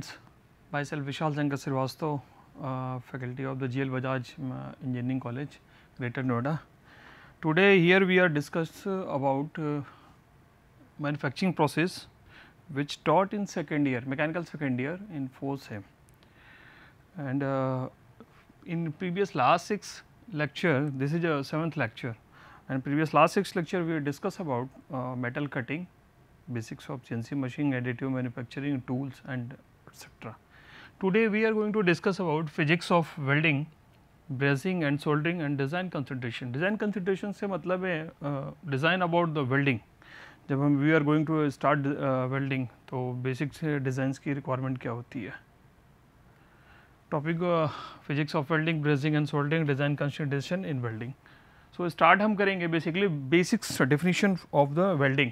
friends, myself Vishal Shankar Srivastav, uh, faculty of the GL Bajaj um, uh, Engineering College, Greater Noida. Today here we are discussed uh, about uh, manufacturing process which taught in second year, mechanical second year in fourth sem. And uh, in previous last 6 lecture, this is a 7th lecture and previous last 6 lecture we discuss about uh, metal cutting, basics of CNC machine, additive manufacturing, tools and etcetera. Today we are going to discuss about physics of welding, brazing and soldering and design consideration. Design consideration matlab hai, uh, design about the welding. जब हम we are going to start welding तो basic से designs की requirement क्या होती है topic physics of welding brazing and soldering design consideration in welding so start हम करेंगे basically basics definition of the welding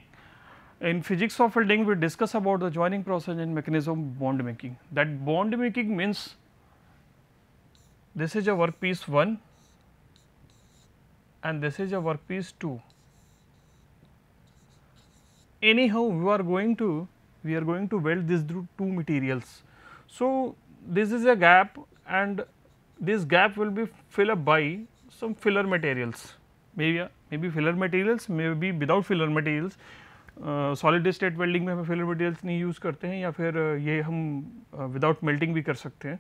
In physics of welding, we discuss about the joining process and mechanism bond making. That bond making means this is a workpiece 1 and this is a workpiece 2. Anyhow, we are going to we are going to weld these two materials. So, this is a gap and this gap will be filled up by some filler materials, maybe maybe filler materials, maybe without filler materials solid state welding में हम filler materials नहीं use करते हैं या फिर ये हम without melting भी कर सकते हैं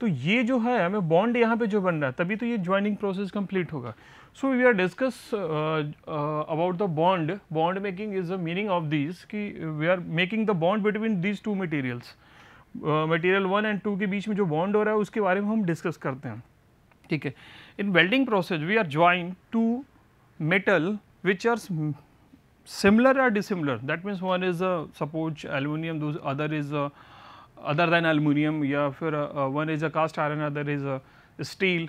तो ये जो है हमें बॉन्ड यहाँ पे जो बन रहा है तभी तो ये ज्वाइनिंग प्रोसेस कंप्लीट होगा so we are discuss about the bond bond making is the meaning of this कि we are making the bond between these two materials material one and two के बीच में जो बॉन्ड हो रहा है उसके बारे में हम डिस्कस करते हैं ठीक है in welding process we are join two metal which are similar or dissimilar that means one is a uh, suppose aluminum those other is a, other than aluminum yeah या uh, one is a cast iron other is a steel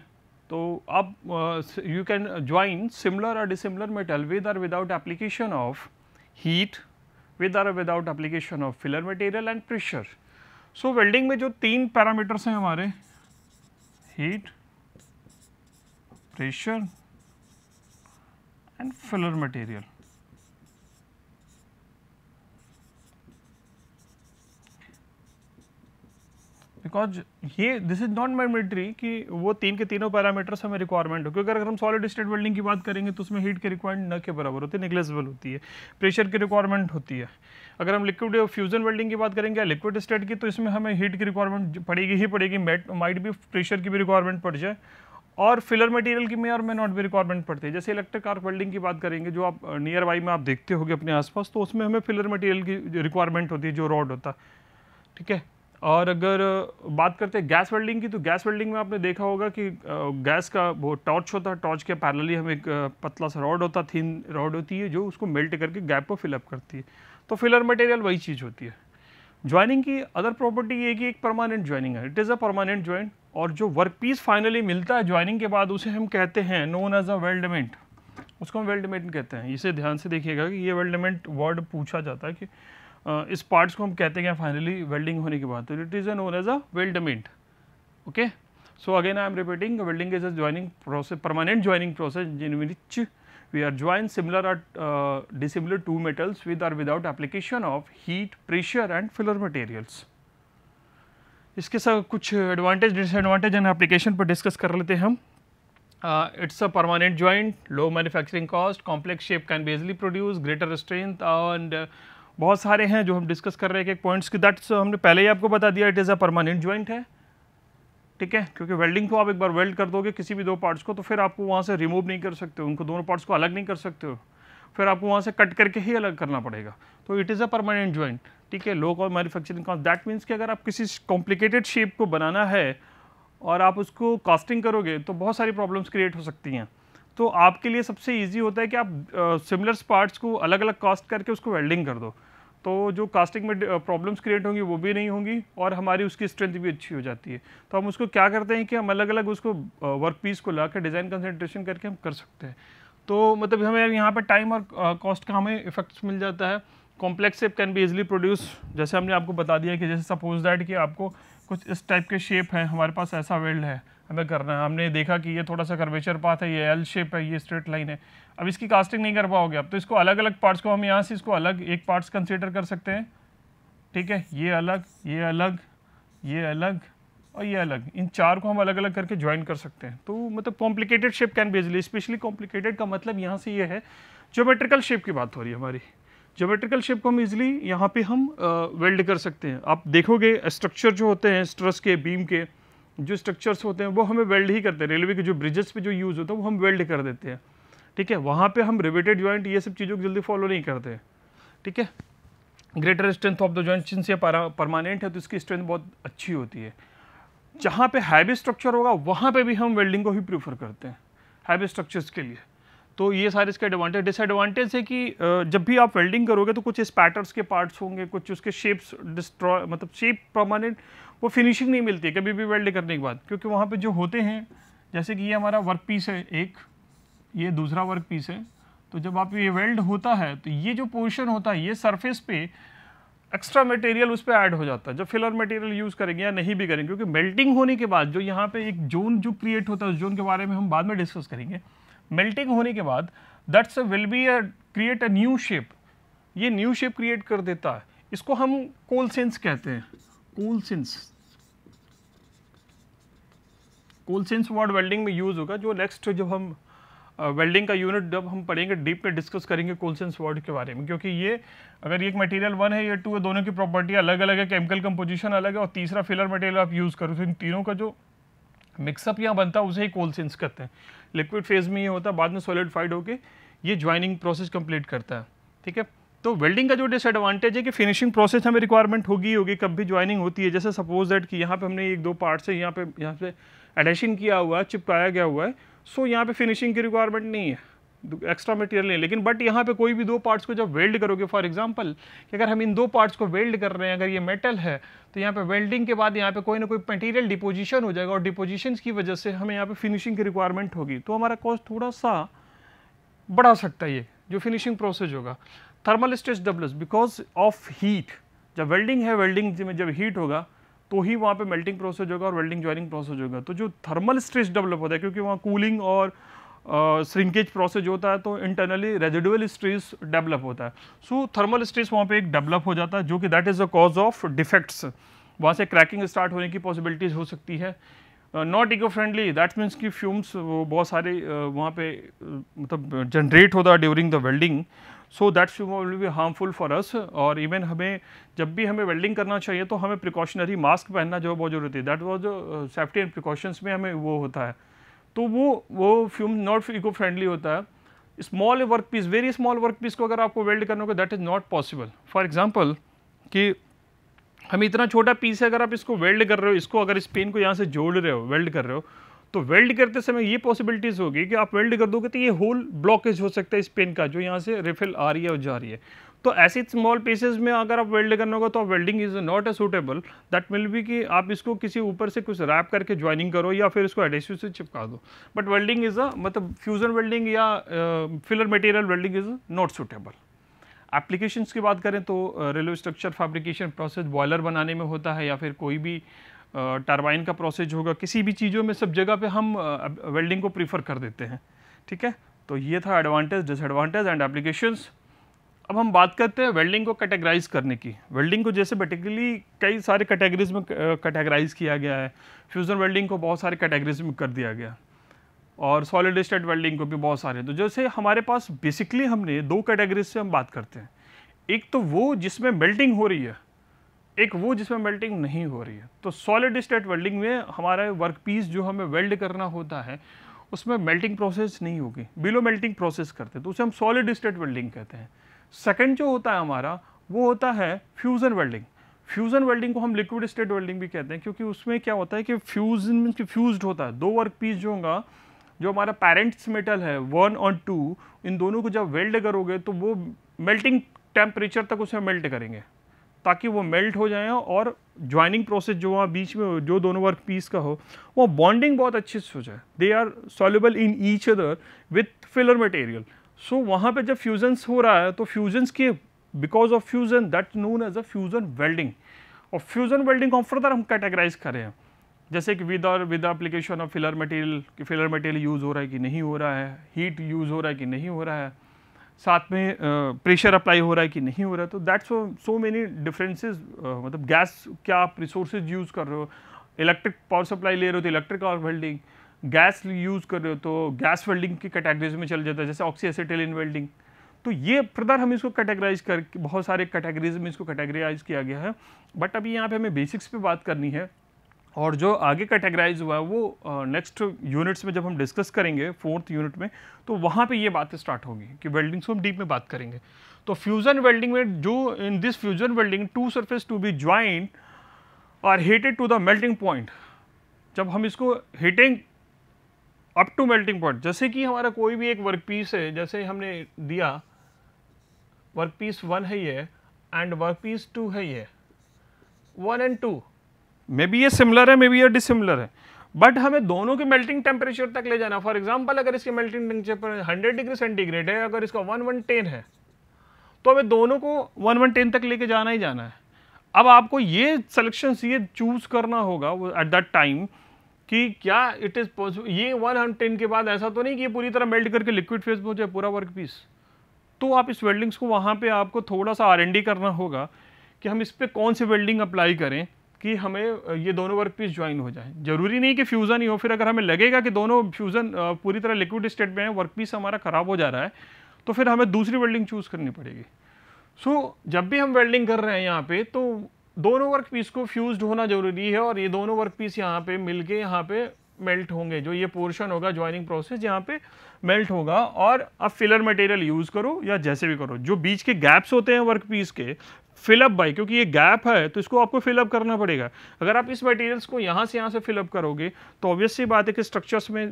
तो uh, you can join similar or dissimilar metal with or without application of heat with or without application of filler material and pressure so, welding mein jo teen parameters hain hamare heat pressure and filler material because ये this is not mandatory कि वो तीन के तीनों parameters हमें requirement हो क्योंकि अगर हम सॉलिड स्टेट वेल्डिंग की बात करेंगे तो उसमें हीट की रिक्वायरमेंट न के बराबर होती है निग्लेसिबल होती है प्रेशर की रिक्वायरमेंट होती है अगर हम लिक्विड फ्यूजन वेल्डिंग की बात करेंगे या लिक्विड स्टेट की तो इसमें हमें हीट की रिक्वायरमेंट पड़ेगी ही पड़ेगी मेट माइट भी प्रेशर की भी रिक्वायरमेंट पड़ जाए और फिलर मटेरियल की मे और मे नॉट भी रिक्वायरमेंट पड़ती है जैसे इलेक्ट्रिक आर्क वेल्डिंग की बात करेंगे जो आप नियर uh, बाई में आप देखते होगे अपने आसपास तो उसमें हमें फिलर मटेरियल की रिक्वायरमेंट होती है जो रॉड होता है ठीक है और अगर बात करते हैं गैस वेल्डिंग की तो गैस वेल्डिंग में आपने देखा होगा कि गैस का वो टॉर्च होता है टॉर्च के पैरेलली हम एक पतला सा रॉड होता थिन रॉड होती है जो उसको मेल्ट करके गैप को फिलअप करती है तो फिलर मटेरियल वही चीज़ होती है ज्वाइनिंग की अदर प्रॉपर्टी ये कि एक परमानेंट ज्वाइनिंग है it is a permanent joint और जो वर्क पीस फाइनली मिलता है ज्वाइनिंग के बाद उसे हम कहते हैं नोन एज अ वेल्डमेंट उसको हम वेल्डमेंट कहते हैं इसे ध्यान से देखिएगा कि ये वेल्डमेंट वर्ड पूछा जाता है कि इस पार्ट्स को हम कहते हैं फाइनली वेल्डिंग होने के बाद तो it is a known as a weldment okay so again I am repeating welding is a joining process permanent joining process in which we are join similar or dissimilar two metals with or without application of heat pressure and filler materials इसके साथ कुछ advantage disadvantage and application पर discuss कर लेते हैं हम it's a permanent joint low manufacturing cost complex shape can be easily produce greater strength and बहुत सारे हैं जो हम डिस्कस कर रहे हैं कि पॉइंट्स की दैट्स uh, हमने पहले ही आपको बता दिया it is a permanent joint है ठीक है क्योंकि वेल्डिंग को आप एक बार वेल्ड कर दोगे किसी भी दो पार्ट्स को तो फिर आपको वहाँ से रिमूव नहीं कर सकते हो उनको दोनों पार्ट्स को अलग नहीं कर सकते हो फिर आपको वहाँ से कट करके ही अलग करना पड़ेगा तो it is a permanent joint ठीक है low call manufacturing cost that means कि अगर आप किसी कॉम्प्लिकेटेड शेप को बनाना है और आप उसको कास्टिंग करोगे तो बहुत सारी प्रॉब्लम्स क्रिएट हो सकती हैं तो आपके लिए सबसे ईजी होता है कि आप सिमिलर्स पार्ट्स को अलग अलग कास्ट करके उसको वेल्डिंग कर दो तो जो कास्टिंग में प्रॉब्लम्स क्रिएट होंगी वो भी नहीं होंगी और हमारी उसकी स्ट्रेंथ भी अच्छी हो जाती है तो हम उसको क्या करते हैं कि हम अलग अलग उसको वर्क पीस को ला कर डिज़ाइन कंसनट्रेशन करके हम कर सकते हैं तो मतलब हमें यहाँ पर टाइम और कॉस्ट का हमें इफेक्ट्स मिल जाता है complex shape can be easily produce जैसे हमने आपको बता दिया कि जैसे सपोज दैट कि आपको कुछ इस टाइप के शेप हैं हमारे पास ऐसा वेल्ड है हमें करना है हमने देखा कि ये थोड़ा सा कर्वेचर पाथ है ये एल शेप है ये स्ट्रेट लाइन है अब इसकी कास्टिंग नहीं कर पाओगे अब तो इसको अलग अलग पार्ट्स को हम यहाँ से इसको अलग एक पार्ट्स कंसिडर कर सकते हैं ठीक है ये अलग ये अलग ये अलग और ये अलग इन चार को हम अलग अलग करके ज्वाइन कर सकते हैं तो मतलब complicated shape can be easily easily specially complicated का मतलब यहाँ से ये है जोमेट्रिकल शेप की बात हो रही है हमारी जोमेट्रिकल शेप को हम इजिली यहाँ पे हम वेल्ड कर सकते हैं आप देखोगे स्ट्रक्चर जो होते हैं स्ट्रस के बीम के जो स्ट्रक्चर्स होते हैं वो हमें वेल्ड ही करते हैं रेलवे के जो ब्रिजेस पे जो यूज़ होता है वो हम वेल्ड कर देते हैं ठीक है वहाँ पे हम रिवेटेड जॉइंट ये सब चीज़ों को जल्दी फॉलो नहीं करते ठीक है greater strength of the joint जिनसे ये परमानेंट है तो इसकी स्ट्रेंथ बहुत अच्छी होती है जहाँ पे हैवी स्ट्रक्चर होगा वहाँ पर भी हम वेल्डिंग को ही प्रीफर करते हैं हैवी स्ट्रक्चर्स के लिए तो ये सारे इसके एडवांटेज डिसएडवांटेज है कि जब भी आप वेल्डिंग करोगे तो कुछ इस पैटर्स के पार्ट्स होंगे कुछ उसके शेप्स डिस्ट्रॉय मतलब शेप परमानेंट वो फिनिशिंग नहीं मिलती कभी भी वेल्ड करने के बाद क्योंकि वहाँ पर जो होते हैं जैसे कि ये हमारा वर्क पीस है एक ये दूसरा वर्क पीस है तो जब आप ये वेल्ड होता है तो ये जो पोर्शन होता है ये सरफेस पे एक्स्ट्रा मटेरियल उस पर ऐड हो जाता है जब फिलर मटेरियल यूज़ करेंगे या नहीं भी करेंगे क्योंकि मेल्टिंग होने के बाद जो यहाँ पर एक जोन जो क्रिएट होता है उस जोन के बारे में हम बाद में डिस्कस करेंगे मेल्टिंग होने के बाद that's will be a create a new shape ये न्यू शेप क्रिएट कर देता है इसको हम कोल सेंस कहते हैं कोलसेंस कोलसेंस वर्ड वेल्डिंग में यूज़ होगा जो नेक्स्ट जब हम वेल्डिंग uh, का यूनिट जब हम पढ़ेंगे डीप में डिस्कस करेंगे कोलसेंस वर्ड के बारे में क्योंकि ये अगर एक मटेरियल वन है या टू है दोनों की प्रॉपर्टी अलग अलग है केमिकल कंपोजिशन अलग है और तीसरा फिलर मटेरियल आप यूज़ करो तो इन तीनों का जो मिक्सअप यहाँ बनता है उसे ही कोलसेंस कहते हैं लिक्विड फेज में ये होता है बाद में सॉलिडफाइड होकर ये ज्वाइनिंग प्रोसेस कंप्लीट करता है ठीक है तो वेल्डिंग का जो डिसएडवांटेज है कि फिनिशिंग प्रोसेस हमें रिक्वायरमेंट होगी होगी कब भी ज्वाइनिंग होती है जैसे सपोज दैट कि यहाँ पे हमने एक दो पार्ट से यहाँ पे यहाँ पे एडेशन किया हुआ है चिपकाया गया हुआ है सो so, यहाँ पे फिनिशिंग की रिक्वायरमेंट नहीं है एक्स्ट्रा मटेरियल नहीं लेकिन बट यहाँ पे कोई भी दो पार्ट्स को जब वेल्ड करोगे फॉर एग्जाम्पल कि अगर हम इन दो पार्ट्स को वेल्ड कर रहे हैं अगर ये मेटल है तो यहाँ पे वेल्डिंग के बाद यहाँ पे कोई ना कोई मटेरियल डिपोजिशन हो जाएगा और डिपोजिशन की वजह से हमें यहाँ पे फिनिशिंग की रिक्वायरमेंट होगी तो हमारा कॉस्ट थोड़ा सा बढ़ा सकता है ये जो फिनिशिंग प्रोसेस होगा thermal stress W because of heat जब वेल्डिंग है वेल्डिंग में जब हीट होगा तो ही वहाँ पे मेल्टिंग प्रोसेस होगा और वेल्डिंग ज्वाइनिंग प्रोसेस होगा तो जो थर्मल स्ट्रेस डेवलप होता है क्योंकि वहाँ कूलिंग और श्रिंकेज प्रोसेस होता है तो इंटरनली रेजिडुअल स्ट्रेस डेवलप होता है सो थर्मल स्ट्रेस वहाँ पे एक डेवलप हो जाता है जो कि that is a cause of defects वहाँ से क्रैकिंग स्टार्ट होने की पॉसिबिलिटीज हो सकती है not eco friendly that means की फ्यूम्स वो बहुत सारे uh, वहाँ पे uh, मतलब जनरेट होता है during the welding so that's will be harmful for us और इवन हमें जब भी हमें वेल्डिंग करना चाहिए तो हमें प्रिकॉशनरी मास्क पहनना जो बहुत ज़रूरी है that was safety and precautions में हमें वो होता है तो वो वो फ्यूम नॉट इको फ्रेंडली होता है small work piece very small work piece को अगर आपको वेल्ड करना होगा that is not possible for example कि हमें इतना छोटा पीस है अगर आप इसको वेल्ड कर रहे हो इसको अगर इस पेन को यहाँ से जोड़ रहे हो वेल्ड कर रहे हो तो वेल्ड करते समय ये पॉसिबिलिटीज़ होगी कि आप वेल्ड कर दोगे तो ये होल ब्लॉकेज हो सकता है इस पेन का जो यहाँ से रिफिल आ रही है और जा रही है तो ऐसे स्मॉल पीसेज में अगर आप वेल्ड करना होगा तो आप welding is not a suitable that मिल भी कि आप इसको किसी ऊपर से कुछ रैप करके ज्वाइनिंग करो या फिर इसको एडेसिव से चिपका दो बट वेल्डिंग इज़ अ मतलब फ्यूज़न वेल्डिंग या filler material welding is not suitable applications की बात करें तो railway structure fabrication process boiler बनाने में होता है या फिर कोई भी uh, टरबाइन का प्रोसेस होगा किसी भी चीज़ों में सब जगह पे हम वेल्डिंग को प्रीफर कर देते हैं ठीक है तो ये था एडवांटेज डिसएडवांटेज एंड एप्लीकेशंस अब हम बात करते हैं वेल्डिंग को कैटेगराइज करने की वेल्डिंग को जैसे बेटिकली कई सारे कैटेगरीज में कैटेगराइज किया गया है फ्यूज़न वेल्डिंग को बहुत सारे कैटेगरीज में कर दिया गया और सॉलिड स्टेट वेल्डिंग को भी बहुत सारे तो जैसे हमारे पास बेसिकली हमने दो कैटेगरीज से हम बात करते हैं एक तो वो जिसमें मेल्टिंग हो रही है एक वो जिसमें मेल्टिंग नहीं हो रही है तो सॉलिड स्टेट वेल्डिंग में हमारा वर्क पीस जो हमें वेल्ड करना होता है उसमें मेल्टिंग प्रोसेस नहीं होगी बिलो मेल्टिंग प्रोसेस करते तो उसे हम सॉलिड स्टेट वेल्डिंग कहते हैं सेकेंड जो होता है हमारा वो होता है फ्यूज़न वेल्डिंग फ्यूज़न वेल्डिंग को हम लिक्विड स्टेट वेल्डिंग भी कहते हैं क्योंकि उसमें क्या होता है कि फ्यूजन मीन फ्यूज होता है दो वर्क पीस जो होगा जो हमारा पेरेंट्स मेटल है वन और टू इन दोनों को जब वेल्ड करोगे तो वो मेल्टिंग टेम्परेचर तक उसे मेल्ट करेंगे ताकि वो मेल्ट हो जाएँ और ज्वाइनिंग प्रोसेस जो वहाँ बीच में जो दोनों वर्क पीस का हो वो बॉन्डिंग बहुत अच्छे से हो जाए they are soluble in each other with filler material so वहाँ पे जब फ्यूजन्स हो रहा है तो फ्यूजन्स के because of fusion that known as a fusion welding और फ्यूजन वेल्डिंग को फर्दर हम कैटेगराइज करें जैसे कि विद और with application of filler material कि फिलर मटेरियल यूज़ हो रहा है कि नहीं हो रहा है हीट यूज़ हो रहा है कि नहीं हो रहा है साथ में प्रेशर अप्लाई हो रहा है कि नहीं हो रहा है तो दैट्स सो मेनी डिफरेंसेस मतलब गैस क्या आप रिसोर्सेज यूज़ कर रहे हो इलेक्ट्रिक पावर सप्लाई ले रहे हो तो इलेक्ट्रिक और वेल्डिंग गैस यूज़ कर रहे हो तो गैस वेल्डिंग की कैटेगरीज में चल जाता है जैसे इन वेल्डिंग तो ये फर्दर हम इसको कैटेगराइज कर बहुत सारे कैटेगरीज में इसको कैटेगराइज किया गया है बट अभी यहाँ पे हमें बेसिक्स पे बात करनी है और जो आगे कैटेगराइज हुआ है वो नेक्स्ट uh, यूनिट्स में जब हम डिस्कस करेंगे फोर्थ यूनिट में तो वहाँ पे ये बातें स्टार्ट होगी कि वेल्डिंग्स हम डीप में बात करेंगे तो फ्यूज़न वेल्डिंग में जो in this fusion welding two surface to be join are heated to the melting point जब हम इसको heating up to melting point जैसे कि हमारा कोई भी एक वर्क पीस है जैसे हमने दिया वर्क पीस वन है ये एंड वर्क पीस टू है ये one and two may be ये सिमिलर है मे बी ये डिसिमिलर है बट हमें दोनों के मेल्टिंग टेम्परेचर तक ले जाना फॉर एग्जाम्पल अगर इसके melting temperature hundred degree centigrade है अगर इसका वन वन टेन है तो हमें दोनों को वन वन टेन तक लेके जाना ही जाना है अब आपको ये सलेक्शन ये चूज़ करना होगा एट दैट टाइम कि क्या इट इज़ पॉसिबल ये वन हंड टेन के बाद ऐसा तो नहीं कि ये पूरी तरह मेल्ट करके लिक्विड फेज में हो जाए पूरा वर्क पीस तो आप इस वेल्डिंग्स को वहाँ पे आपको थोड़ा सा आर करना होगा कि हम इस पर कौन सी वेल्डिंग अप्लाई करें कि हमें ये दोनों वर्क पीस ज्वाइन हो जाए जरूरी नहीं कि फ्यूज़न ही हो फिर अगर हमें लगेगा कि दोनों फ्यूज़न पूरी तरह लिक्विड स्टेट में है वर्क पीस हमारा ख़राब हो जा रहा है तो फिर हमें दूसरी वेल्डिंग चूज़ करनी पड़ेगी सो so, जब भी हम वेल्डिंग कर रहे हैं यहाँ पे तो दोनों वर्क पीस को फ्यूज होना ज़रूरी है और ये दोनों वर्क पीस यहाँ पे मिल के यहाँ पे मेल्ट होंगे जो ये पोर्शन होगा ज्वाइनिंग प्रोसेस यहाँ पे मेल्ट होगा और अब फिलर मटेरियल यूज़ करो या जैसे भी करो जो बीच के गैप्स होते हैं वर्क पीस के फिलअप बाई क्योंकि ये गैप है तो इसको आपको फिलअप करना पड़ेगा अगर आप इस मटेरियल्स को यहाँ से यहाँ से फिलअप करोगे तो ऑब्वियसली बात है कि स्ट्रक्चर्स में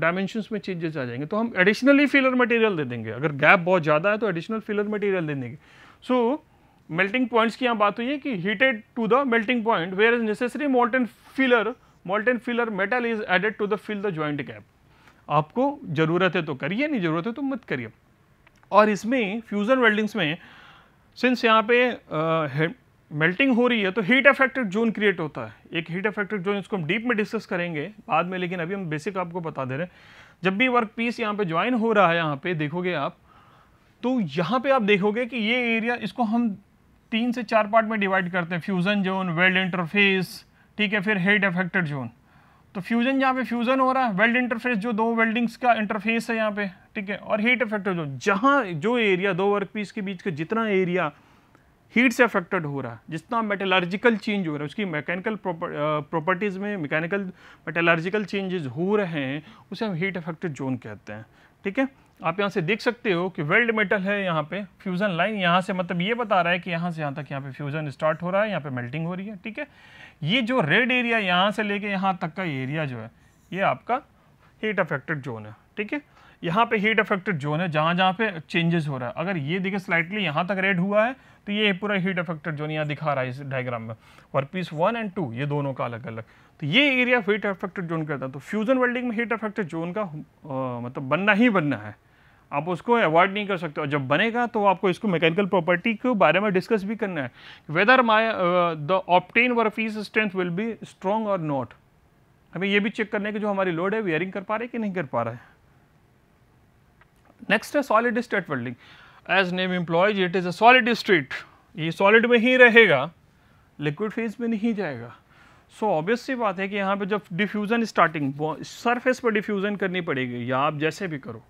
डायमेंशंस में चेंजेस आ जाएंगे तो हम एडिशनली फिलर मटेरियल दे देंगे अगर गैप बहुत ज़्यादा है तो एडिशनल फिलर मटेरियल दे देंगे सो मेल्टिंग पॉइंट्स की यहाँ बात हुई है कि heated to the melting point where is necessary molten filler molten filler metal is added to the fill the joint gap आपको ज़रूरत है तो करिए नहीं ज़रूरत है तो मत करिए और इसमें फ्यूज़न वेल्डिंग्स में सिंस यहाँ पे मेल्टिंग हो रही है तो हीट अफेक्टेड जोन क्रिएट होता है एक हीट अफेक्टेड जोन इसको हम डीप में डिस्कस करेंगे बाद में लेकिन अभी हम बेसिक आपको बता दे रहे हैं जब भी वर्क पीस यहाँ पे ज्वाइन हो रहा है यहाँ पे देखोगे आप तो यहाँ पे आप देखोगे कि ये एरिया इसको हम तीन से चार पार्ट में डिवाइड करते हैं फ्यूज़न जोन वेल्ड इंटरफेस ठीक है फिर हेड अफेक्टेड जोन तो फ्यूजन यहाँ पे फ्यूजन हो रहा है वेल्ड इंटरफेस जो दो वेल्डिंग्स का इंटरफेस है यहाँ पे ठीक है और हीट अफेक्टेड जो जहाँ जो एरिया दो वर्क पीस के बीच का जितना एरिया हीट से अफेक्टेड हो रहा है जितना मेटेलॉजिकल चेंज हो रहा है उसकी मैकेनिकल प्रॉपर्टीज़ में मैकेनिकल मेटेलॉजिकल चेंजेस हो रहे हैं उसे हम हीट अफेक्टेड जोन कहते हैं ठीक है आप यहाँ से देख सकते हो कि वेल्ड मेटल है यहाँ पे फ्यूज़न लाइन यहाँ से मतलब ये बता रहा है कि यहाँ से यहाँ तक यहाँ पे फ्यूज़न स्टार्ट हो रहा है यहाँ पे मेल्टिंग हो रही है ठीक है ये जो रेड एरिया यहाँ से लेके यहाँ तक का एरिया जो है ये आपका हीट अफेक्टेड जोन है ठीक है यहाँ पे हीट अफेक्टेड जोन है जहाँ जहाँ पे चेंजेस हो रहा है अगर ये देखे स्लाइटली यहाँ तक रेड हुआ है तो ये पूरा हीट अफेक्टेड जोन यहाँ दिखा रहा है इस डायग्राम में और पीस वन एंड टू ये दोनों का अलग अलग तो ये एरिया हीट अफेक्टेड जोन करता है तो फ्यूज़न वेल्डिंग में हीट अफेक्टेड जोन का आ, मतलब बनना ही बनना है आप उसको अवॉइड नहीं कर सकते और जब बनेगा तो आपको इसको मैकेनिकल प्रॉपर्टी के बारे में डिस्कस भी करना है whether my the obtain fees strength will be strong or not हमें यह भी चेक करना है कि जो हमारी लोड है वेयरिंग कर पा रहे कि नहीं कर पा रहा है नेक्स्ट है solid state welding as name employs it is a solid street ये सॉलिड में ही रहेगा लिक्विड फेज में नहीं जाएगा सो so, ऑब्वियस सी बात है कि यहाँ पे जब डिफ्यूज़न स्टार्टिंग सरफेस पर डिफ्यूज़न करनी पड़ेगी या आप जैसे भी करो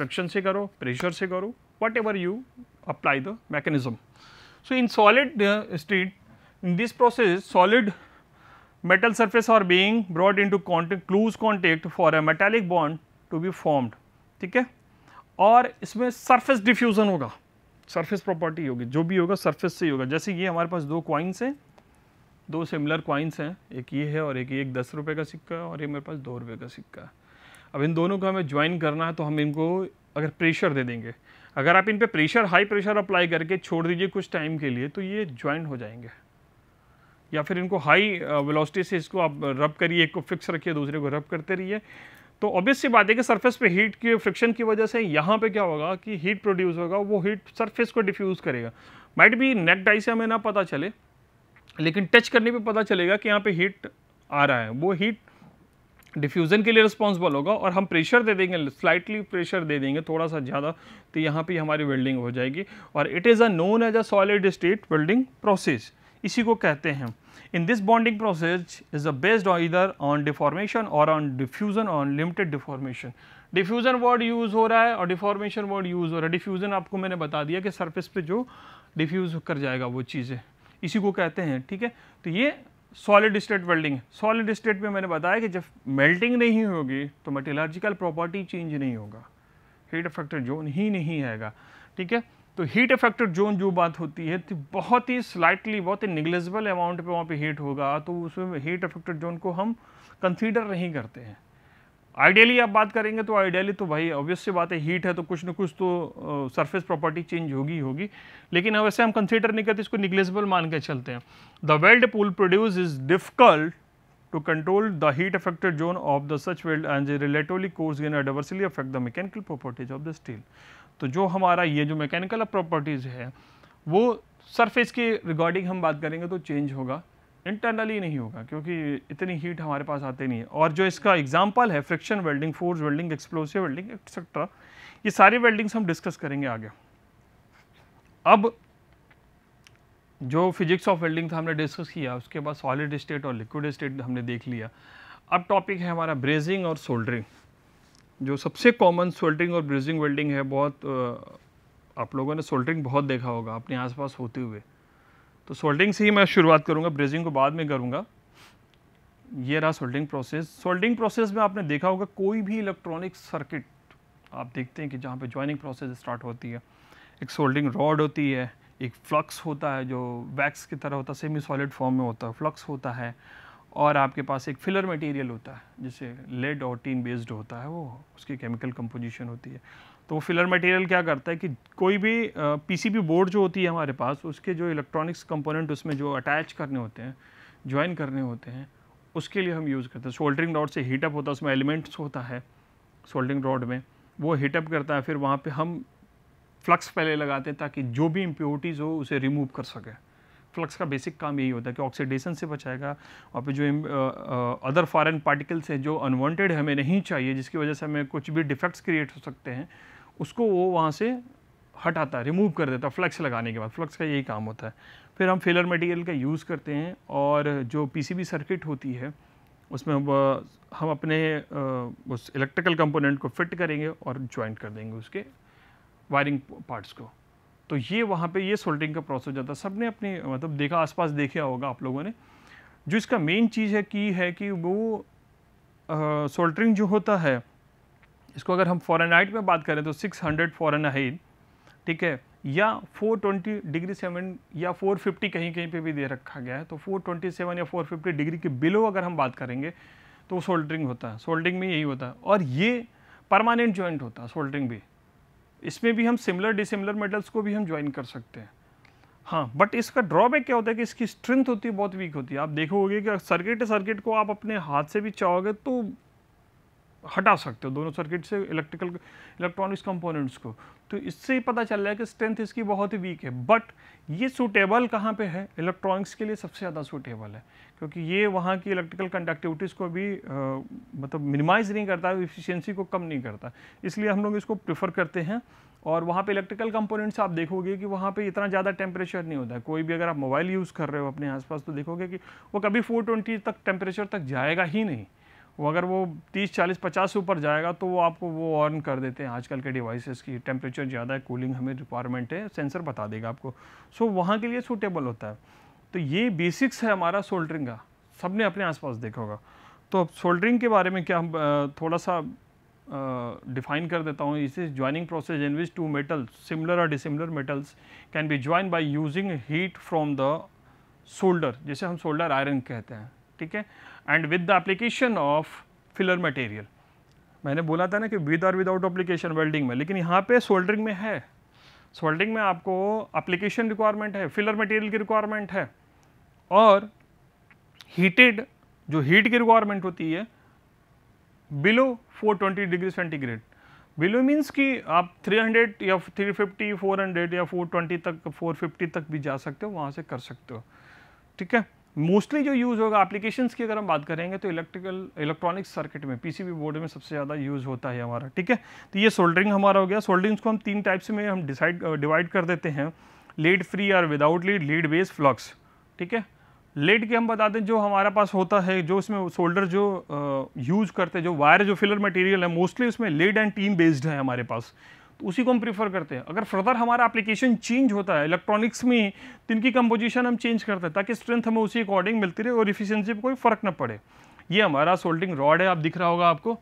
फ्रिक्शन से करो प्रेशर से करो whatever you apply the mechanism so in solid state in this process solid metal surface are being brought into contact close contact for a metallic bond to be formed ठीक है और इसमें surface diffusion होगा surface property होगी जो भी होगा surface से ही होगा जैसे ये हमारे पास दो क्वाइंस हैं दो सिमिलर क्वाइंस हैं एक ये है और एक ये एक दस रुपये का सिक्का है और ये मेरे पास दो रुपये का सिक्का है अब इन दोनों को हमें ज्वाइन करना है तो हम इनको अगर प्रेशर दे देंगे अगर आप इन पर प्रेशर हाई प्रेशर अप्लाई करके छोड़ दीजिए कुछ टाइम के लिए तो ये ज्वाइन हो जाएंगे या फिर इनको हाई वेलोसिटी से इसको आप रब करिए एक को फिक्स रखिए दूसरे को रब करते रहिए तो ऑब्वियस सी बात है कि सरफेस पे हीट की फ्रिक्शन की वजह से यहाँ पे क्या होगा कि हीट प्रोड्यूस होगा वो हीट सरफेस को डिफ्यूज़ करेगा माइट बी नेक डाई से हमें ना पता चले लेकिन टच करने पे पता चलेगा कि यहाँ पे हीट आ रहा है वो हीट डिफ्यूज़न के लिए रिस्पॉन्सिबल होगा और हम प्रेशर दे देंगे स्लाइटली प्रेशर दे देंगे थोड़ा सा ज़्यादा तो यहाँ पे हमारी वेल्डिंग हो जाएगी और it is a known as a solid state welding process इसी को कहते हैं in this bonding process is a based on either on deformation or on diffusion on limited deformation diffusion word use हो रहा है और डिफॉर्मेशन वर्ड यूज़ हो रहा है डिफ्यूज़न आपको मैंने बता दिया कि सरफेस पे जो डिफ्यूज़ कर जाएगा वो चीज़ें इसी को कहते हैं ठीक है तो ये solid state welding solid state में मैंने बताया कि जब मेल्टिंग नहीं होगी तो मटेलर्जिकल प्रॉपर्टी चेंज नहीं होगा हीट इफेक्टेड जोन ही नहीं आएगा ठीक है तो हीट इफेक्टेड जोन जो बात होती है तो बहुत ही स्लाइटली बहुत ही निग्लेजबल अमाउंट पे वहाँ पे हीट होगा तो उसमें हीट इफेक्टेड जोन को हम कंसीडर नहीं करते हैं आइडियली आप बात करेंगे तो आइडियली तो भाई ऑब्वियस सी बात है हीट है तो कुछ ना कुछ तो सरफेस प्रॉपर्टी चेंज होगी होगी लेकिन अब ऐसे हम कंसीडर नहीं करते इसको निग्लेसिबल मान के चलते हैं the weld pool produce is difficult to control the heat affected zone of the such weld and the relatively coarse grain adversely the the mechanical properties of the तो जो हमारा ये जो मैकेनिकल प्रॉपर्टीज़ है वो सरफेस के regarding हम बात करेंगे तो चेंज होगा इंटरनली नहीं होगा क्योंकि इतनी हीट हमारे पास आते नहीं है और जो इसका एग्जाम्पल है friction welding force welding explosive welding etcetera ये सारी वेल्डिंग्स हम डिस्कस करेंगे आगे अब जो फिजिक्स ऑफ वेल्डिंग था हमने डिस्कस किया उसके बाद सॉलिड स्टेट और लिक्विड स्टेट हमने देख लिया अब टॉपिक है हमारा ब्रेजिंग और सोल्डरिंग जो सबसे कॉमन सोल्डरिंग और ब्रेजिंग वेल्डिंग है बहुत आप लोगों ने सोल्डरिंग बहुत देखा होगा अपने आसपास होते हुए तो सोल्डिंग से ही मैं शुरुआत करूँगा ब्रेजिंग को बाद में करूँगा ये रहा सोल्डिंग प्रोसेस सोल्डिंग प्रोसेस में आपने देखा होगा कोई भी इलेक्ट्रॉनिक सर्किट आप देखते हैं कि जहाँ पे ज्वाइनिंग प्रोसेस स्टार्ट होती है एक सोल्डिंग रॉड होती है एक फ्लक्स होता है जो वैक्स की तरह होता है सेमी सॉलिड फॉर्म में होता है फ्लक्स होता है और आपके पास एक फिलर मटेरियल होता है जिसे लेड और टीन बेस्ड होता है वो उसकी केमिकल कंपोजिशन होती है तो वो फिलर मटेरियल क्या करता है कि कोई भी पीसीबी बोर्ड जो होती है हमारे पास उसके जो इलेक्ट्रॉनिक्स कंपोनेंट उसमें जो अटैच करने होते हैं ज्वाइन करने होते हैं उसके लिए हम यूज़ करते हैं सोल्डरिंग रॉड से हीटअप होता है उसमें एलिमेंट्स होता है सोल्डरिंग रॉड में वो हीटअप करता है फिर वहाँ पर हम फ्लक्स पहले लगाते हैं ताकि जो भी इम्प्योरिटीज़ हो उसे रिमूव कर सकें फ्लक्स का बेसिक काम यही होता है कि ऑक्सीडेशन से बचाएगा और फिर जो अदर फॉरेन पार्टिकल्स हैं जो अनवांटेड हमें नहीं चाहिए जिसकी वजह से हमें कुछ भी डिफेक्ट्स क्रिएट हो सकते हैं उसको वो वहाँ से हटाता है रिमूव कर देता है फ्लक्स लगाने के बाद फ्लक्स का यही काम होता है फिर हम फेलर मटेरियल का यूज़ करते हैं और जो पीसीबी सर्किट होती है उसमें हम हम अपने उस इलेक्ट्रिकल कंपोनेंट को फिट करेंगे और जॉइंट कर देंगे उसके वायरिंग पार्ट्स को तो ये वहाँ पे ये सोल्टिंग का प्रोसेस जाता है सब ने अपने मतलब देखा आसपास देखा होगा आप लोगों ने जो इसका मेन चीज़ है की है कि वो सोल्टरिंग जो होता है इसको अगर हम फॉरनहाइट में बात करें तो 600 हंड्रेड फॉरनहाइट ठीक है या 420 डिग्री सेवन या 450 कहीं कहीं पे भी दे रखा गया है तो 427 या 450 डिग्री के बिलो अगर हम बात करेंगे तो सोल्डरिंग होता है सोल्डरिंग में यही होता है और ये परमानेंट जॉइंट होता है सोल्डरिंग भी इसमें भी हम सिमिलर डिसिमिलर मेटल्स को भी हम ज्वाइन कर सकते हैं हाँ बट इसका ड्रॉबैक क्या होता है कि इसकी स्ट्रेंथ होती है बहुत वीक होती है आप देखोगे कि सर्किट सर्किट को आप अपने हाथ से भी चाहोगे तो हटा सकते हो दोनों सर्किट से इलेक्ट्रिकल इलेक्ट्रॉनिक्स कंपोनेंट्स को तो इससे ही पता चल रहा है कि स्ट्रेंथ इसकी बहुत ही वीक है बट ये सूटेबल कहाँ पे है इलेक्ट्रॉनिक्स के लिए सबसे ज़्यादा सूटेबल है क्योंकि ये वहाँ की इलेक्ट्रिकल कंडक्टिविटीज़ को भी आ, मतलब मिनिमाइज़ नहीं करता इफिशियंसी को कम नहीं करता इसलिए हम लोग इसको प्रेफर करते हैं और वहाँ पे इलेक्ट्रिकल कंपोनेंट्स आप देखोगे कि वहाँ पे इतना ज़्यादा टेम्परेचर नहीं होता है कोई भी अगर आप मोबाइल यूज़ कर रहे हो अपने आसपास तो देखोगे कि वो कभी 420 तक टेम्परेचर तक जाएगा ही नहीं वो अगर वो 30 40 50 ऊपर जाएगा तो वो आपको वो ऑन कर देते हैं आजकल के डिवाइसेस की टेम्परेचर ज़्यादा है कूलिंग हमें रिक्वायरमेंट है सेंसर बता देगा आपको सो so, वहाँ के लिए सूटेबल होता है तो ये बेसिक्स है हमारा सोल्डरिंग का सब ने अपने आसपास देखा होगा तो अब सोल्डरिंग के बारे में क्या हम थोड़ा सा डिफाइन कर देता हूँ इस is joining process in which two metals similar और dissimilar metals can be join by using heat from the solder जैसे हम सोल्डर आयरन कहते हैं ठीक है and with the application of filler material मैंने बोला था ना कि विद और विदाउट एप्लीकेशन वेल्डिंग में लेकिन यहाँ पे सोल्डरिंग में है सोल्डरिंग में आपको एप्लीकेशन रिक्वायरमेंट है फिलर मटेरियल की रिक्वायरमेंट है और हीटेड जो हीट की रिक्वायरमेंट होती है below 420 degree centigrade below means कि आप 300 या 350, 400 या 420 तक 450 तक भी जा सकते हो वहाँ से कर सकते हो ठीक है मोस्टली जो यूज़ होगा एप्लीकेशन की अगर हम बात करेंगे तो इलेक्ट्रिकल इलेक्ट्रॉनिक सर्किट में पीसीबी बोर्ड में सबसे ज़्यादा यूज़ होता है हमारा ठीक है तो ये सोल्डरिंग हमारा हो गया सोल्डरिंग्स को हम तीन टाइप्स में हम डिसाइड डिवाइड कर देते हैं लीड फ्री और without lead lead base flux ठीक है लेड के हम बता दें जो हमारे पास होता है जो उसमें सोल्डर जो यूज़ करते हैं जो वायर जो फिलर मटेरियल है मोस्टली उसमें लेड एंड टीम बेस्ड है हमारे पास तो उसी को हम प्रीफर करते हैं अगर फर्दर हमारा एप्लीकेशन चेंज होता है इलेक्ट्रॉनिक्स में तो इनकी कंपोजिशन हम चेंज करते हैं ताकि स्ट्रेंथ हमें उसी अकॉर्डिंग मिलती रहे और इफिशियंसी पर कोई फ़र्क न पड़े ये हमारा सोल्डिंग रॉड है आप दिख रहा होगा आपको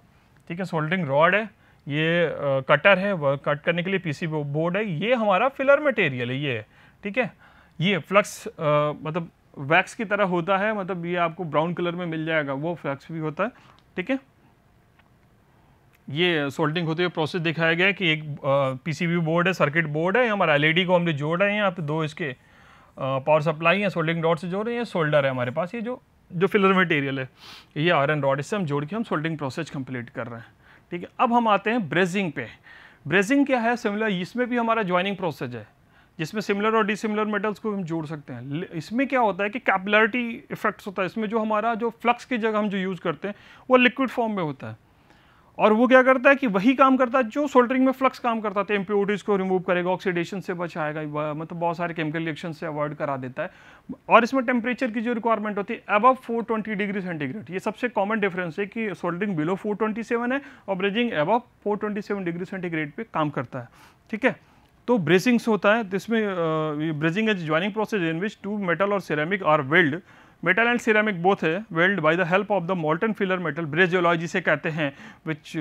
ठीक है सोल्डिंग रॉड है ये कटर है कट करने के लिए सी बोर्ड है ये हमारा फिलर मटेरियल है ये ठीक है ये फ्लक्स मतलब वैक्स की तरह होता है मतलब ये आपको ब्राउन कलर में मिल जाएगा वो फ्लक्स भी होता है ठीक है ये सोल्डिंग होते हुए प्रोसेस दिखाया गया कि एक पीसीबी बोर्ड है सर्किट बोर्ड है हमारा एलईडी को हमने जोड़ रहे हैं यहाँ पे दो इसके पावर सप्लाई हैं सोल्डिंग डॉट से जोड़ रहे हैं सोल्डर है हमारे पास ये जो जो फिलर मटेरियल है ये आयरन रॉड इससे हम जोड़ के हम सोल्डिंग प्रोसेस कंप्लीट कर रहे हैं ठीक है अब हम आते हैं ब्रेजिंग पे ब्रेजिंग क्या है सिमिलर इसमें भी हमारा ज्वाइनिंग प्रोसेस है जिसमें सिमिलर और डिसिमिलर मेटल्स को हम जोड़ सकते हैं इसमें क्या होता है कि कैपिलरिटी इफेक्ट्स होता है इसमें जो हमारा जो फ्लक्स की जगह हम जो यूज़ करते हैं वो लिक्विड फॉर्म में होता है और वो क्या करता है कि वही काम करता है जो सोल्डरिंग में फ्लक्स काम करता था इम्प्योरिटीज़ तो को रिमूव करेगा ऑक्सीडेशन से बचाएगा मतलब बहुत सारे केमिकल रिएक्शन से अवॉइड करा देता है और इसमें टेम्परेचर की जो रिक्वायरमेंट होती है अबव 420 डिग्री सेंटीग्रेड ये सबसे कॉमन डिफरेंस है कि सोल्डरिंग बिलो फोर है और brazing above four degree centigrade पर काम करता है ठीक है तो ब्रेसिंग्स होता है जिसमें brazing as joining process in which two metal और ceramic are weld metal and and both है weld by the help of the molten filler metal ब्रेजियोलॉजी से कहते हैं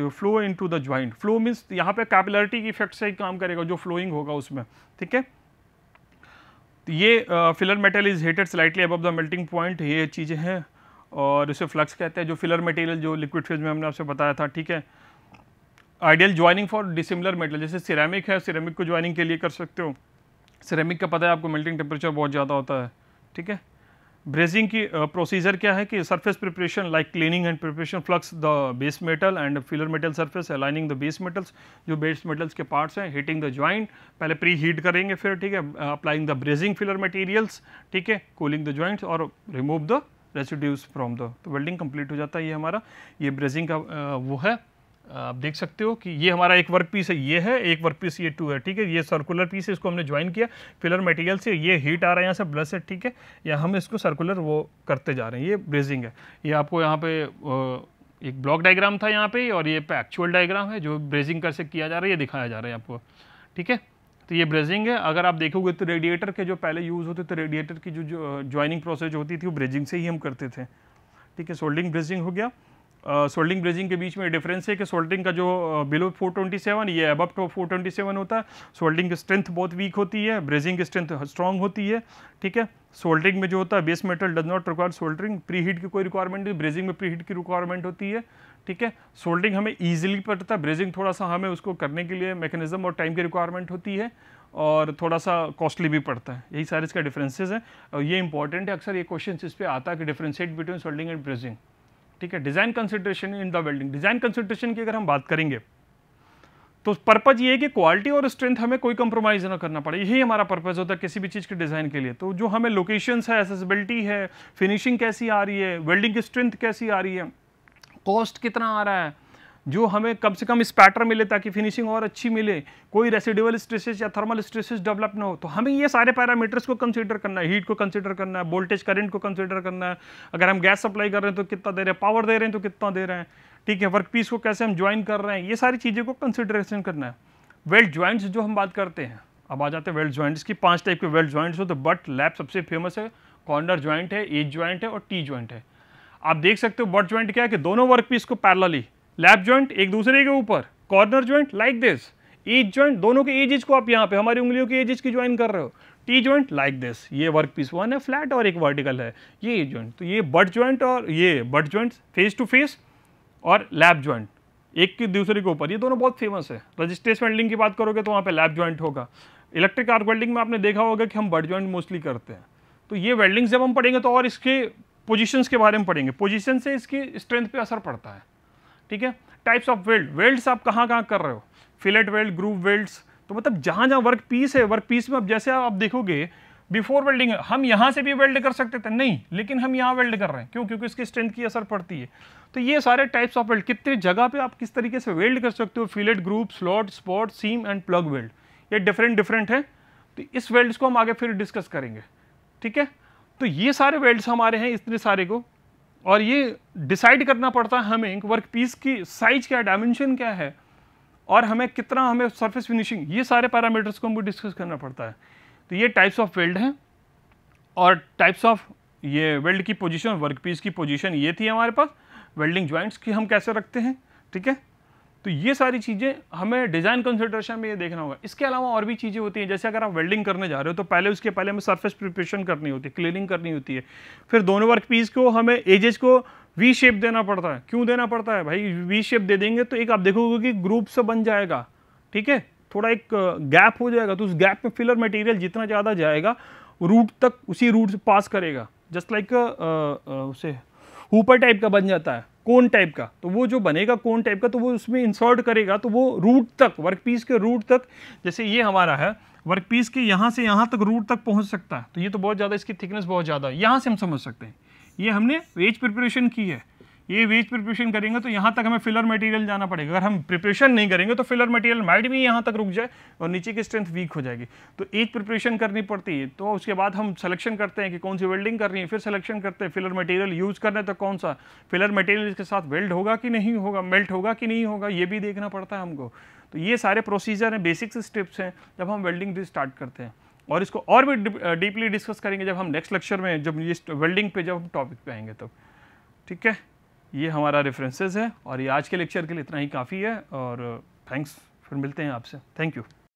flow into the joint flow means यहाँ पे capillarity की effect से काम करेगा जो फ्लोइंग होगा उसमें ठीक है तो ये filler metal is heated slightly above the melting point ये चीज़ें हैं और इसे फ्लक्स कहते हैं जो फिलर मटेरियल जो लिक्विड फेज में हमने आपसे बताया था ठीक है ideal joining for dissimilar metal जैसे सिरेमिक है सिरेमिक को ज्वाइनिंग के लिए कर सकते हो सिरेमिक का पता है आपको मेल्टिंग टेम्परेचर बहुत ज़्यादा होता है ठीक है ब्रेजिंग की प्रोसीजर क्या है कि surface preparation like cleaning and preparation flux the base metal and filler metal surface aligning the base metals जो बेस मेटल्स के पार्ट्स हैं हीटिंग द ज्वाइंट पहले प्री हीट करेंगे फिर ठीक है applying the brazing filler materials ठीक है कूलिंग द ज्वाइंट्स और remove the residues from the तो वेल्डिंग कंप्लीट हो जाता है ये हमारा ये ब्रेजिंग का वो है आप देख सकते हो कि ये हमारा एक वर्क पीस है ये है एक वर्क पीस ये टू है ठीक है ये सर्कुलर पीस है इसको हमने ज्वाइन किया पिलर मटेरियल से ये हीट आ रहा है यहाँ से ब्लस है ठीक है या हम इसको सर्कुलर वो करते जा रहे हैं ये ब्रेजिंग है ये आपको यहाँ पे एक ब्लॉक डायग्राम था यहाँ पे और ये एक्चुअल डायग्राम है जो ब्रेजिंग कर से किया जा रहा है ये दिखाया जा रहा है आपको ठीक है तो ये ब्रेजिंग है अगर आप देखोगे तो रेडिएटर के जो पहले यूज़ होते थे रेडिएटर की जो ज्वाइनिंग प्रोसेस होती थी वो ब्रेजिंग से ही हम करते थे ठीक है सोल्डिंग ब्रेजिंग हो गया सोल्डिंग ब्रेजिंग के बीच में डिफरेंस है कि सोल्डिंग का जो बिलो 427 ये अबव टॉप सेवन होता है सोल्डिंग की स्ट्रेंथ बहुत वीक होती है ब्रेजिंग की स्ट्रेंथ स्ट्रॉन्ग होती है ठीक है सोल्डिंग में जो होता है base metal does not require soldering preheat की कोई रिक्वायरमेंट नहीं ब्रेजिंग में प्री हीट की रिक्वायरमेंट होती है ठीक है सोल्डिंग हमें ईजिली पड़ता है ब्रेजिंग थोड़ा सा हमें उसको करने के लिए मैकेनिज्म और टाइम की रिक्वायरमेंट होती है और थोड़ा सा कॉस्टली भी पड़ता है यही सारे इसका डिफरेंसेज हैं और ये इंपॉर्टेंट है अक्सर ये क्वेश्चन इस पर आता है कि differentiate between soldering and brazing ठीक है design consideration in the welding design consideration की अगर हम बात करेंगे तो पर्पज़ ये है कि क्वालिटी और स्ट्रेंथ हमें कोई कंप्रोमाइज़ ना करना पड़े यही हमारा पर्पज़ होता है किसी भी चीज़ के डिज़ाइन के लिए तो जो हमें लोकेशंस है एसेसिबिलिटी है फिनिशिंग कैसी आ रही है वेल्डिंग की स्ट्रेंथ कैसी आ रही है कॉस्ट कितना आ रहा है जो हमें कम से कम स्पैटर मिले ताकि फिनिशिंग और अच्छी मिले कोई रेसिडुअल स्ट्रेसेस या थर्मल स्ट्रेसेस डेवलप ना हो तो हमें ये सारे पैरामीटर्स को कंसिडर करना है हीट को कंसिडर करना है वोल्टेज करंट को कंसिडर करना है अगर हम गैस सप्लाई कर रहे हैं तो कितना दे रहे हैं पावर दे रहे हैं तो कितना दे रहे हैं ठीक है वर्क पीस को कैसे हम ज्वाइन कर रहे हैं ये सारी चीज़ों को कंसिडरेशन करना है वेल्ट ज्वाइंट्स जो हम बात करते हैं अब आ जाते हैं वेल्ट ज्वाइंट्स की पाँच टाइप के वेल्ट ज्वाइंट्स हो तो बट लैब सबसे फेमस है कॉर्नर ज्वाइंट है एज ज्वाइंट है और टी ज्वाइंट है आप देख सकते हो बट ज्वाइंट क्या है कि दोनों वर्क पीस को पैरलली लैप जॉइंट एक दूसरे के ऊपर corner joint like this edge joint दोनों के एज को आप यहाँ पे हमारी उंगलियों के एज की ज्वाइन कर रहे हो टी ज्वाइंट लाइक दिस ये वर्क पीस वन है फ्लैट और एक वर्टिकल है ये ज्वाइंट e तो ये बट ज्वाइंट और ये butt joint face to face और लैप ज्वाइंट एक के दूसरे के ऊपर ये दोनों बहुत फेमस है रजिस्ट्रेस वेल्डिंग की बात करोगे तो वहाँ पर लैप ज्वाइंट होगा इलेक्ट्रिक आर्क वेल्डिंग में आपने देखा होगा कि हम बट ज्वाइंट मोस्टली करते हैं तो ये वेल्डिंग जब हम पढ़ेंगे तो और इसके पोजिशन के बारे में पढ़ेंगे पोजिशन से इसकी स्ट्रेंथ पर असर पड़ता है ठीक है टाइप्स ऑफ वेल्ड वेल्ड्स आप कहाँ कहाँ कर रहे हो फिलेट वेल्ड ग्रूव वेल्ड्स तो मतलब जहाँ जहाँ वर्क पीस है वर्क पीस में अब जैसे आप देखोगे बिफोर वेल्डिंग हम यहाँ से भी वेल्ड कर सकते थे नहीं लेकिन हम यहाँ वेल्ड कर रहे हैं क्यों क्योंकि इसकी स्ट्रेंथ की असर पड़ती है तो ये सारे टाइप्स ऑफ वेल्ड कितनी जगह पे आप किस तरीके से वेल्ड कर सकते हो fillet groove slot spot seam and plug weld ये डिफरेंट डिफरेंट है तो इस वेल्ड्स को हम आगे फिर डिस्कस करेंगे ठीक है तो ये सारे वेल्ड्स हमारे हैं इतने सारे को और ये डिसाइड करना पड़ता है हमें वर्क पीस की साइज क्या डायमेंशन क्या है और हमें कितना हमें सरफेस फिनिशिंग ये सारे पैरामीटर्स को हमको डिस्कस करना पड़ता है तो ये टाइप्स ऑफ वेल्ड हैं और टाइप्स ऑफ ये वेल्ड की पोजीशन वर्क पीस की पोजीशन ये थी हमारे पास वेल्डिंग ज्वाइंट्स की हम कैसे रखते हैं ठीक है तो ये सारी चीज़ें हमें डिज़ाइन कंसिडरेशन में ये देखना होगा इसके अलावा और भी चीज़ें होती हैं जैसे अगर आप वेल्डिंग करने जा रहे हो तो पहले उसके पहले हमें सरफेस प्रिपरेशन करनी होती है क्लीनिंग करनी होती है फिर दोनों वर्क पीस को हमें एजेस को वी शेप देना पड़ता है क्यों देना पड़ता है भाई वी शेप दे देंगे तो एक आप देखोगे कि ग्रुप से बन जाएगा ठीक है थोड़ा एक गैप हो जाएगा तो उस गैप में फिलर मटेरियल जितना ज़्यादा जाएगा रूट तक उसी रूट से पास करेगा जस्ट लाइक उसे ऊपर टाइप का बन जाता है कोन टाइप का तो वो जो बनेगा कोन टाइप का तो वो उसमें इंसर्ट करेगा तो वो रूट तक वर्क पीस के रूट तक जैसे ये हमारा है वर्क पीस के यहाँ से यहाँ तक रूट तक पहुँच सकता है तो ये तो बहुत ज़्यादा इसकी थिकनेस बहुत ज़्यादा है यहाँ से हम समझ सकते हैं ये हमने वेज प्रिपरेशन की है ये वेज प्रिपरेशन करेंगे तो यहाँ तक हमें फिलर मटेरियल जाना पड़ेगा अगर हम प्रिपरेशन नहीं करेंगे तो फिलर मटेरियल माइट भी यहाँ तक रुक जाए और नीचे की स्ट्रेंथ वीक हो जाएगी तो एज प्रिपरेशन करनी पड़ती है तो उसके बाद हम सिलेक्शन करते हैं कि कौन सी वेल्डिंग करनी है फिर सिलेक्शन करते हैं फिलर मटेरियल यूज़ करना है तो कौन सा फिलर मटेरियल इसके साथ वेल्ड होगा कि नहीं होगा मेल्ट होगा कि नहीं होगा ये भी देखना पड़ता है हमको तो ये सारे प्रोसीजर हैं बेसिक्स स्टेप्स हैं जब हम वेल्डिंग भी स्टार्ट करते हैं और इसको और भी डीपली डिस्कस करेंगे जब हम नेक्स्ट लेक्चर में जब ये वेल्डिंग पे जब हम टॉपिक पे आएंगे तब ठीक है ये हमारा रेफरेंसेज है और ये आज के लेक्चर के लिए इतना ही काफ़ी है और थैंक्स uh, फिर मिलते हैं आपसे थैंक यू